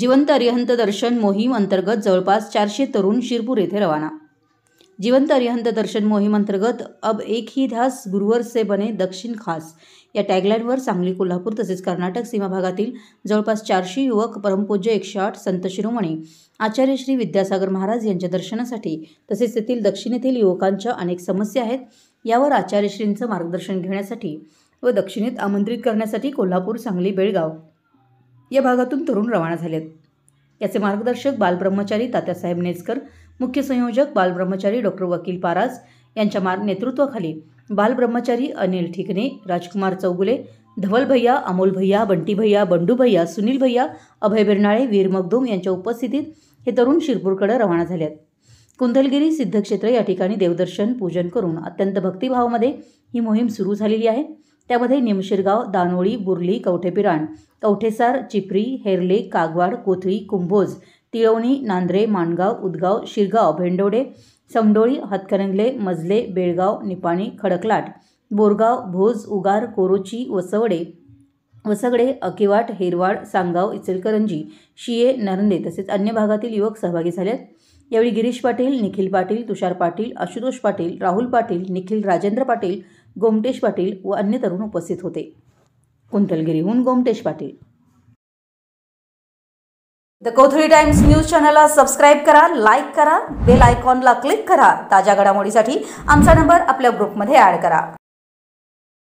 जिवंत अरिहंत दर्शन मोहीम अंतर्गत जवळपास चारशे तरुण शिरपूर येथे रवाना जिवंत अरिहंत दर्शन मोहीम अंतर्गत अब एक ही ध्यास गुरुवर से बने दक्षिण खास या टॅगलाईनवर सांगली कोल्हापूर तसेच कर्नाटक सीमा भागातील जवळपास चारशे युवक परमपूज्य एकशे आठ संत शिरोमणी आचार्य श्री विद्यासागर महाराज यांच्या दर्शनासाठी तसेच तेथील दक्षिणेतील युवकांच्या अनेक समस्या आहेत यावर आचार्यश्रींचं मार्गदर्शन घेण्यासाठी व दक्षिणेत आमंत्रित करण्यासाठी कोल्हापूर सांगली बेळगाव या भागातून तरुण रवाना झालेत याचे मार्गदर्शक बालब्रह्मचारी तात्यासाहेब नेस्कर मुख्य संयोजक बालब्रह्मचारी डॉक्टर वकील पारास यांच्या मार्ग नेतृत्वाखाली बालब्रह्मचारी अनिल ठिकणे राजकुमार चौगुले धवल भैया अमोल भैया बंटी भैया बंडू भैया सुनील भैया अभय बिरनाळे वीर मगदूम यांच्या उपस्थितीत हे तरुण शिरपूरकडे रवाना झाल्यात कुंदलगिरी सिद्धक्षेत्र या ठिकाणी देवदर्शन पूजन करून अत्यंत भक्तिभावामध्ये ही मोहीम सुरू झालेली आहे त्यामध्ये निमशिरगाव दानोळी बुर्ली कवठेपिराण कवठेसार चिपरी हेर्ले कागवाड कोथळी कुंभोज तिळवणी नांद्रे माणगाव उदगाव शिरगाव भेंडोडे समडोळी हतकरंगले मजले बेळगाव निपाणी खडकलाट बोरगाव भोज उगार कोरोची वसवडे वसगडे अकिवाट हेरवाड सांगाव इचलकरंजी शिये नरंदे तसेच अन्य भागातील युवक सहभागी झाले यावेळी गिरीश पाटील निखिल पाटील तुषार पाटील आशुतोष पाटील राहुल पाटील निखिल राजेंद्र पाटील गोमटेश पाटील व अन्य तरुण उपस्थित होते कुंतलगिरीहून Gomtesh Patil the Kothali Times News चॅनलला सबस्क्राईब करा लाईक करा बेल आयकॉनला क्लिक करा ताज्या घडामोडीसाठी आमचा नंबर आपल्या ग्रुपमध्ये ॲड करा